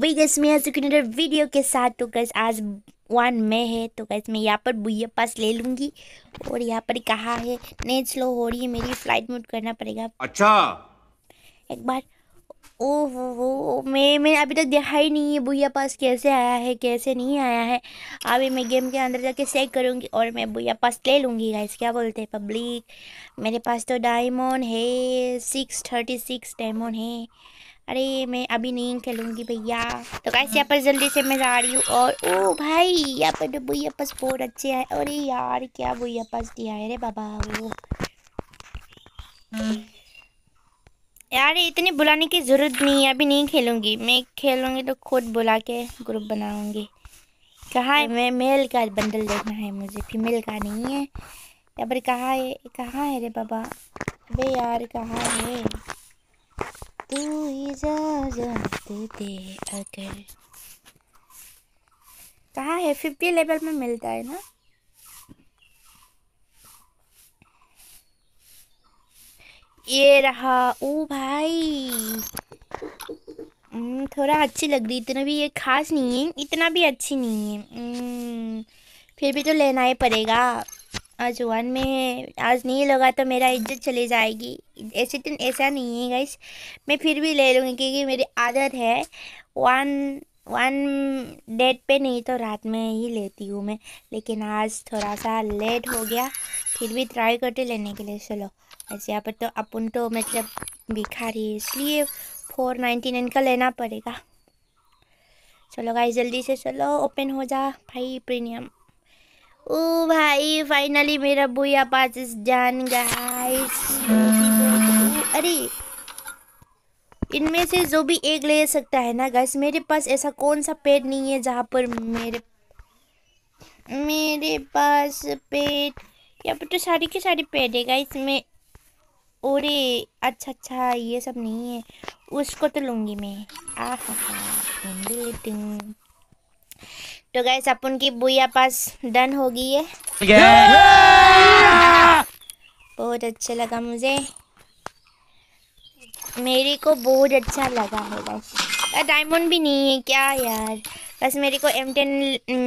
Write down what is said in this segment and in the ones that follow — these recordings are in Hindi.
वही गैस मैं आज अनदर वीडियो के साथ तो गैस आज वन में है तो गैस मैं यहाँ पर भूया पास ले लूँगी और यहाँ पर कहा है नेट स्लो हो रही है मेरी फ्लाइट मूड करना पड़ेगा अच्छा एक बार ओह हो मैं मैं अभी तक देखा ही नहीं है भूया पास कैसे आया है कैसे नहीं आया है अभी मैं गेम के अंदर जाके चेक करूँगी और मैं भूया पास ले लूँगी गैस क्या बोलते हैं पब्लिक मेरे पास तो डायमंड है सिक्स थर्टी सिक्स डायमंड है अरे मैं अभी नहीं खेलूंगी भैया तो कैसे यहाँ पर जल्दी से मैं जा रही हूँ और ओ भाई यहाँ पर तो भैया पास बहुत अच्छे आए अरे यार क्या भैया पास दिया है अरे बाबा वो यार इतने बुलाने की ज़रूरत नहीं है अभी नहीं खेलूंगी मैं खेलूँगी तो खुद बुला के ग्रुप बनाऊँगी कहा है मैं मेल का बंडल देखना है मुझे फीमेल का नहीं है यहाँ पर कहा है कहाँ है रे बाबा अरे यार कहाँ है तू इजाज़त दे अगर कहा है फिफ्टी लेवल में मिलता है ना ये रहा ओ भाई थोड़ा अच्छी लग रही इतना भी ये खास नहीं है इतना भी अच्छी नहीं है फिर भी तो लेना ही पड़ेगा आज वन में है आज नहीं लगा तो मेरा इज्जत चली जाएगी ऐसे दिन ऐसा नहीं है गाइस मैं फिर भी ले लूँगी क्योंकि मेरी आदत है वन वन डेट पे नहीं तो रात में ही लेती हूँ मैं लेकिन आज थोड़ा सा लेट हो गया फिर भी ट्राई करते लेने के लिए चलो ऐसे यहाँ पर तो अपन तो मतलब भिखारी इसलिए फोर नाइन्टी नाइन का लेना पड़ेगा चलो गाइस जल्दी से चलो ओपन हो जा भाई प्रीमियम ओ भाई फाइनली मेरा बुआ पास इस जान गाइस अरे इनमें से जो भी एक ले सकता है ना गाइस मेरे पास ऐसा कौन सा पेट नहीं है जहाँ पर मेरे मेरे पास पेट यहाँ पर तो सारी के सारे पेट है गाइस में अरे अच्छा अच्छा ये सब नहीं है उसको तो लूँगी मैं आ हाँ तो गैस अपन की बुआ पास डन हो गई है बहुत अच्छा लगा मुझे मेरे को बहुत अच्छा लगा है बस डायमंड भी नहीं है क्या यार बस मेरे को एम टेन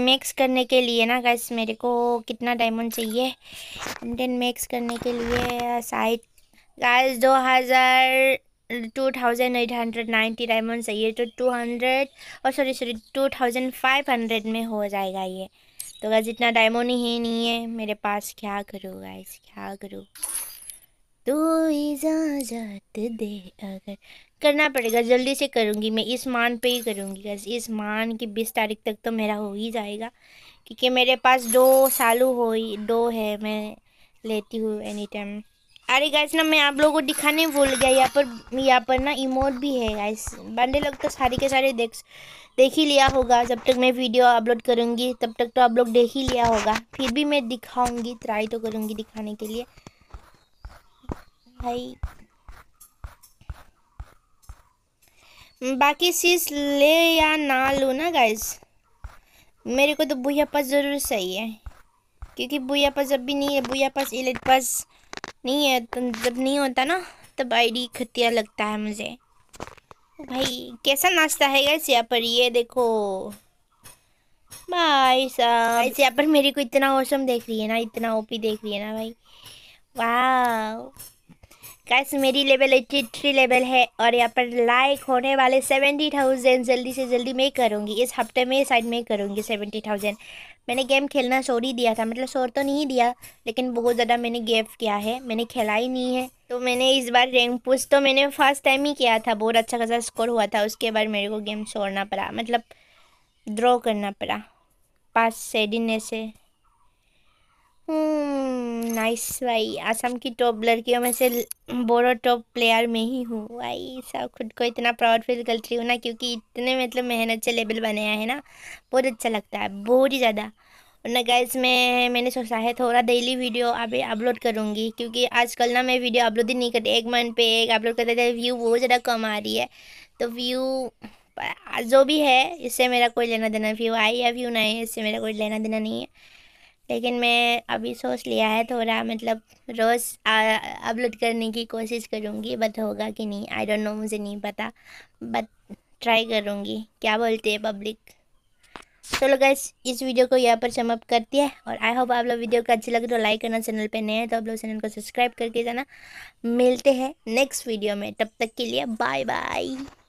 मैक्स करने के लिए ना गैस मेरे को कितना डायमंड चाहिए एम टेन मैक्स करने के लिए शायद गैस दो हज़ार two thousand eight hundred ninety diamond चाहिए तो टू हंड्रेड और sorry sorry two thousand five hundred में हो जाएगा ये तो गाइज इतना डायमंड ही नहीं है मेरे पास क्या करूँ गाइस क्या करूँ तो इजाज़त दे अगर करना पड़ेगा जल्दी से करूँगी मैं इस मान पे ही करूँगी बस इस मान की बीस तारीख तक तो मेरा हो ही जाएगा क्योंकि मेरे पास दो सालू हो ही दो है मैं लेती हूँ एनी टाइम अरे गाइस ना मैं आप लोगों को दिखाने भूल गया यहाँ पर यहाँ पर ना इमोट भी है गाइस बंदे लोग तो सारे के सारे देख देख ही लिया होगा जब तक मैं वीडियो अपलोड करूँगी तब तक तो आप लोग देख ही लिया होगा फिर भी मैं दिखाऊँगी ट्राई तो करूँगी दिखाने के लिए भाई बाकी चीज ले या ना लो ना गाइस मेरे को तो बुया पास ज़रूर सही है क्योंकि बुया पास अभी भी नहीं है बुया पास इलेट पास नहीं है तो जब नहीं होता ना तब आईडी खतिया लगता है मुझे भाई कैसा नाश्ता है गैस यहाँ पर ये देखो भाई साहब यहाँ पर मेरे को इतना औसम देख रही है ना इतना ओपी देख रही है ना भाई वाह कैसे मेरी लेवल एट्टी थ्री लेवल है और यहाँ पर लाइक होने वाले सेवेंटी थाउजेंड जल्दी से जल्दी मैं करूँगी इस हफ्ते में साइड में करूँगी सेवेंटी थाउजेंड मैंने गेम खेलना शोर ही दिया था मतलब शोर तो नहीं दिया लेकिन बहुत ज़्यादा मैंने गेम किया है मैंने खेला ही नहीं है तो मैंने इस बार रैंक पुश तो मैंने फर्स्ट टाइम ही किया था बहुत अच्छा खासा स्कोर हुआ था उसके बाद मेरे को गेम छोड़ना पड़ा मतलब ड्रॉ करना पड़ा पाँच से दिन से नाइस हम्म, भाई आसाम की टॉप लड़कियों में से बोरो टॉप प्लेयर में ही हूँ भाई सब खुद को इतना प्राउड फील करती हूँ ना क्योंकि इतने मतलब मेहनत से लेवल बनाया है ना बहुत अच्छा लगता है बहुत ही ज़्यादा और ना गैस मैं मैंने सोचा है थोड़ा डेली वीडियो अभी अपलोड करूँगी क्योंकि आजकल ना मैं वीडियो अपलोड ही नहीं करती एक मंथ पे एक अपलोड करते थे व्यू बहुत ज़्यादा कम आ रही है तो व्यू जो भी है इससे मेरा कोई लेना देना व्यू आई या व्यू ना आए इससे मेरा कोई लेना देना नहीं है लेकिन मैं अभी सोच लिया है थोड़ा मतलब रोज़ अपलोड करने की कोशिश करूँगी बट होगा कि नहीं आई डोंट नो मुझे नहीं पता बट ट्राई करूँगी क्या बोलते हैं पब्लिक चलो गैस इस वीडियो को यहाँ पर समअप करती है और आई होप आप लोग वीडियो को अच्छी लगे तो लाइक करना चैनल पे नए हैं तो आप लोग चैनल को सब्सक्राइब करके जाना मिलते हैं नेक्स्ट वीडियो में तब तक के लिए बाय बाय